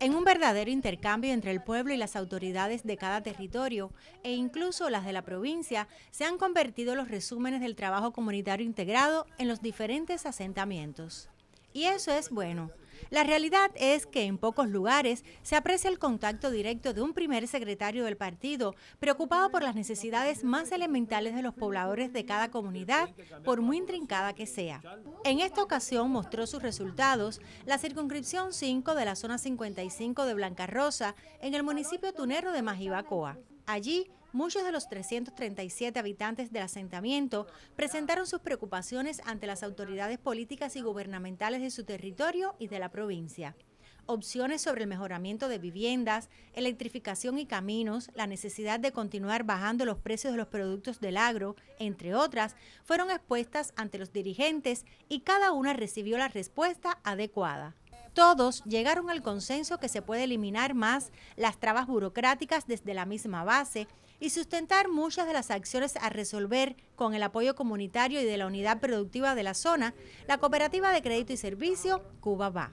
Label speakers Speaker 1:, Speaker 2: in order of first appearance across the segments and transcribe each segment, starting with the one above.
Speaker 1: En un verdadero intercambio entre el pueblo y las autoridades de cada territorio, e incluso las de la provincia, se han convertido los resúmenes del trabajo comunitario integrado en los diferentes asentamientos. Y eso es bueno. La realidad es que en pocos lugares se aprecia el contacto directo de un primer secretario del partido, preocupado por las necesidades más elementales de los pobladores de cada comunidad, por muy intrincada que sea. En esta ocasión mostró sus resultados la circunscripción 5 de la zona 55 de Blanca Rosa, en el municipio tunero de Majibacoa. Allí muchos de los 337 habitantes del asentamiento presentaron sus preocupaciones ante las autoridades políticas y gubernamentales de su territorio y de la provincia. Opciones sobre el mejoramiento de viviendas, electrificación y caminos, la necesidad de continuar bajando los precios de los productos del agro, entre otras, fueron expuestas ante los dirigentes y cada una recibió la respuesta adecuada. Todos llegaron al consenso que se puede eliminar más las trabas burocráticas desde la misma base y sustentar muchas de las acciones a resolver con el apoyo comunitario y de la unidad productiva de la zona, la Cooperativa de Crédito y Servicio, Cuba Va.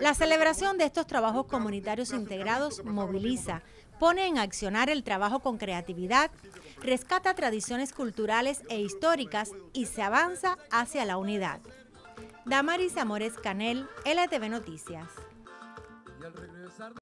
Speaker 1: La celebración de estos trabajos comunitarios integrados moviliza, pone en accionar el trabajo con creatividad, rescata tradiciones culturales e históricas y se avanza hacia la unidad. Damaris Amores Canel, LTV Noticias.